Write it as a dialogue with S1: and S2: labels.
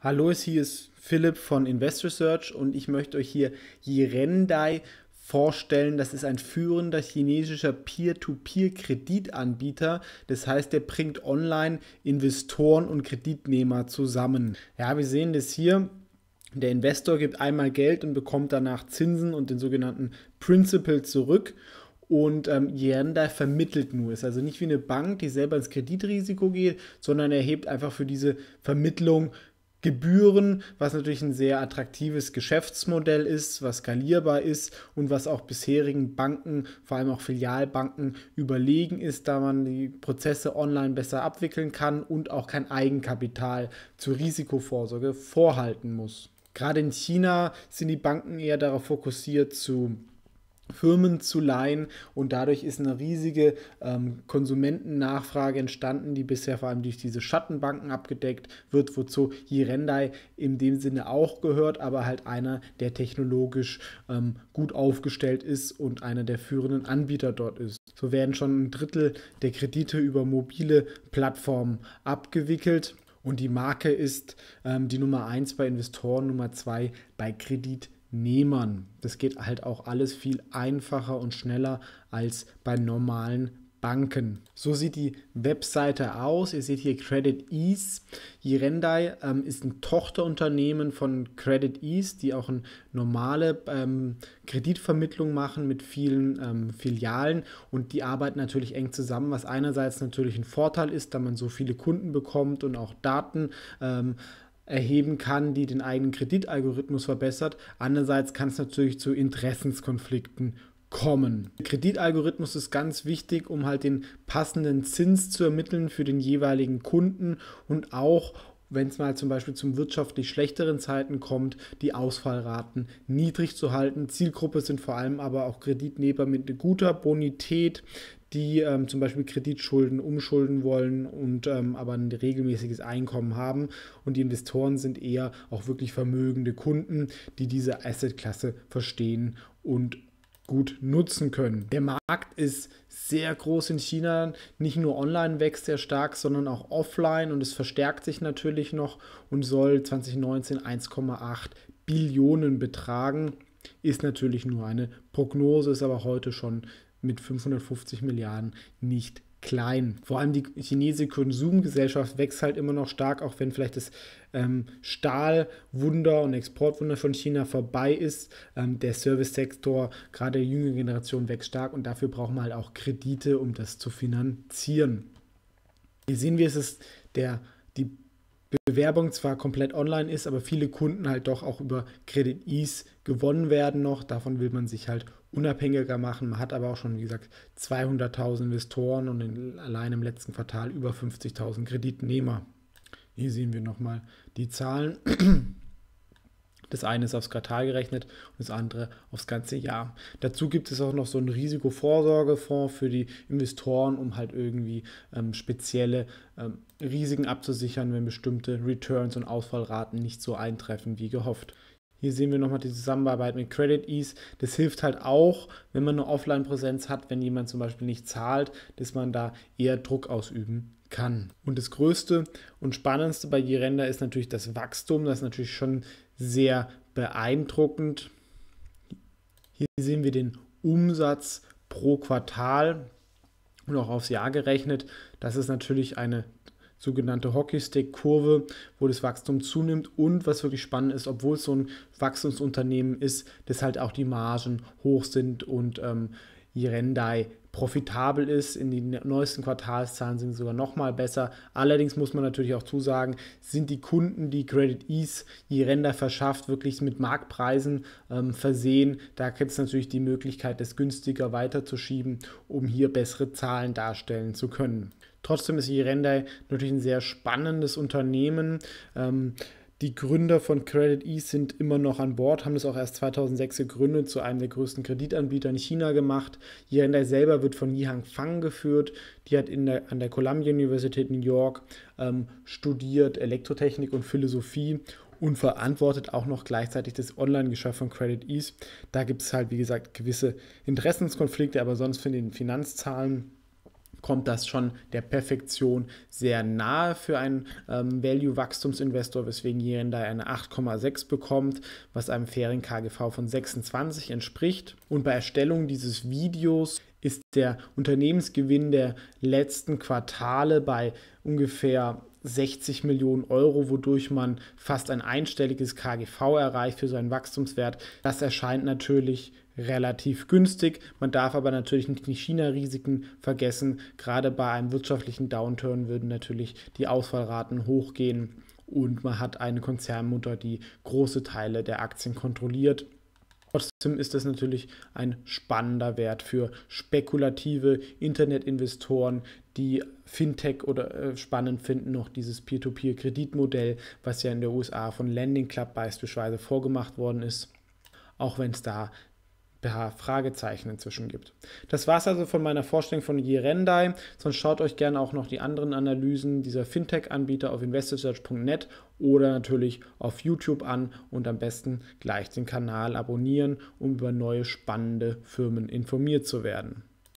S1: Hallo, es hier ist Philipp von Invest Research und ich möchte euch hier Yirendai vorstellen. Das ist ein führender chinesischer Peer-to-Peer-Kreditanbieter. Das heißt, der bringt online Investoren und Kreditnehmer zusammen. Ja, wir sehen das hier. Der Investor gibt einmal Geld und bekommt danach Zinsen und den sogenannten Principal zurück. Und ähm, Yerenda vermittelt nur, ist also nicht wie eine Bank, die selber ins Kreditrisiko geht, sondern erhebt einfach für diese Vermittlung Gebühren, was natürlich ein sehr attraktives Geschäftsmodell ist, was skalierbar ist und was auch bisherigen Banken, vor allem auch Filialbanken, überlegen ist, da man die Prozesse online besser abwickeln kann und auch kein Eigenkapital zur Risikovorsorge vorhalten muss. Gerade in China sind die Banken eher darauf fokussiert, zu Firmen zu leihen und dadurch ist eine riesige ähm, Konsumentennachfrage entstanden, die bisher vor allem durch diese Schattenbanken abgedeckt wird, wozu Hirendai in dem Sinne auch gehört, aber halt einer, der technologisch ähm, gut aufgestellt ist und einer der führenden Anbieter dort ist. So werden schon ein Drittel der Kredite über mobile Plattformen abgewickelt und die Marke ist ähm, die Nummer 1 bei Investoren, Nummer 2 bei Kreditnehmern. Arbeitnehmern. Das geht halt auch alles viel einfacher und schneller als bei normalen Banken. So sieht die Webseite aus. Ihr seht hier Credit Ease. Jirendai ähm, ist ein Tochterunternehmen von Credit Ease, die auch eine normale ähm, Kreditvermittlung machen mit vielen ähm, Filialen und die arbeiten natürlich eng zusammen, was einerseits natürlich ein Vorteil ist, da man so viele Kunden bekommt und auch Daten. Ähm, erheben kann, die den eigenen Kreditalgorithmus verbessert. Andererseits kann es natürlich zu Interessenskonflikten kommen. Der Kreditalgorithmus ist ganz wichtig, um halt den passenden Zins zu ermitteln für den jeweiligen Kunden und auch wenn es mal zum Beispiel zum wirtschaftlich schlechteren Zeiten kommt, die Ausfallraten niedrig zu halten. Zielgruppe sind vor allem aber auch Kreditnehmer mit guter Bonität, die ähm, zum Beispiel Kreditschulden umschulden wollen und ähm, aber ein regelmäßiges Einkommen haben. Und die Investoren sind eher auch wirklich vermögende Kunden, die diese Assetklasse verstehen und gut nutzen können. Der Markt ist sehr groß in China. Nicht nur online wächst sehr stark, sondern auch offline und es verstärkt sich natürlich noch und soll 2019 1,8 Billionen betragen. Ist natürlich nur eine Prognose, ist aber heute schon mit 550 Milliarden nicht klein. Vor allem die chinesische Konsumgesellschaft wächst halt immer noch stark, auch wenn vielleicht das ähm, Stahlwunder und Exportwunder von China vorbei ist. Ähm, der Service-Sektor, gerade der jüngere Generation, wächst stark und dafür braucht man halt auch Kredite, um das zu finanzieren. Hier sehen wir, es ist der, die Bewerbung zwar komplett online ist, aber viele Kunden halt doch auch über Credit Ease gewonnen werden noch. Davon will man sich halt unabhängiger machen. Man hat aber auch schon, wie gesagt, 200.000 Investoren und in, allein im letzten Quartal über 50.000 Kreditnehmer. Hier sehen wir nochmal die Zahlen. Das eine ist aufs Quartal gerechnet und das andere aufs ganze Jahr. Dazu gibt es auch noch so einen Risikovorsorgefonds für die Investoren, um halt irgendwie ähm, spezielle ähm, Risiken abzusichern, wenn bestimmte Returns und Ausfallraten nicht so eintreffen wie gehofft. Hier sehen wir nochmal die Zusammenarbeit mit Credit Ease. Das hilft halt auch, wenn man eine Offline-Präsenz hat, wenn jemand zum Beispiel nicht zahlt, dass man da eher Druck ausüben kann. Und das größte und spannendste bei Gerender ist natürlich das Wachstum. Das ist natürlich schon sehr beeindruckend. Hier sehen wir den Umsatz pro Quartal und auch aufs Jahr gerechnet. Das ist natürlich eine sogenannte Hockeystick-Kurve, wo das Wachstum zunimmt und was wirklich spannend ist, obwohl es so ein Wachstumsunternehmen ist, dass halt auch die Margen hoch sind und ähm, Irendai profitabel ist. In den neuesten Quartalszahlen sind sie sogar nochmal besser. Allerdings muss man natürlich auch zusagen, sind die Kunden, die Credit Ease Irenda verschafft, wirklich mit Marktpreisen ähm, versehen. Da gibt es natürlich die Möglichkeit, das günstiger weiterzuschieben, um hier bessere Zahlen darstellen zu können. Trotzdem ist Yerendai natürlich ein sehr spannendes Unternehmen. Ähm, die Gründer von Credit Ease sind immer noch an Bord, haben es auch erst 2006 gegründet, zu einem der größten Kreditanbieter in China gemacht. Yirendai selber wird von Yihang Fang geführt. Die hat in der, an der Columbia Universität New York ähm, studiert Elektrotechnik und Philosophie und verantwortet auch noch gleichzeitig das Online-Geschäft von Credit Ease. Da gibt es halt, wie gesagt, gewisse Interessenskonflikte, aber sonst für den Finanzzahlen kommt das schon der Perfektion sehr nahe für einen ähm, Value-Wachstumsinvestor, weswegen Jiren da eine 8,6 bekommt, was einem fairen KGV von 26 entspricht. Und bei Erstellung dieses Videos ist der Unternehmensgewinn der letzten Quartale bei ungefähr 60 Millionen Euro, wodurch man fast ein einstelliges KGV erreicht für seinen Wachstumswert. Das erscheint natürlich relativ günstig. Man darf aber natürlich nicht die China-Risiken vergessen. Gerade bei einem wirtschaftlichen Downturn würden natürlich die Ausfallraten hochgehen und man hat eine Konzernmutter, die große Teile der Aktien kontrolliert Trotzdem ist das natürlich ein spannender Wert für spekulative Internetinvestoren, die Fintech oder äh, spannend finden noch dieses Peer-to-Peer-Kreditmodell, was ja in der USA von Lending Club beispielsweise vorgemacht worden ist. Auch wenn es da paar Fragezeichen inzwischen gibt. Das war es also von meiner Vorstellung von Yerendai. Sonst schaut euch gerne auch noch die anderen Analysen dieser Fintech-Anbieter auf investorsearch.net oder natürlich auf YouTube an und am besten gleich den Kanal abonnieren, um über neue spannende Firmen informiert zu werden.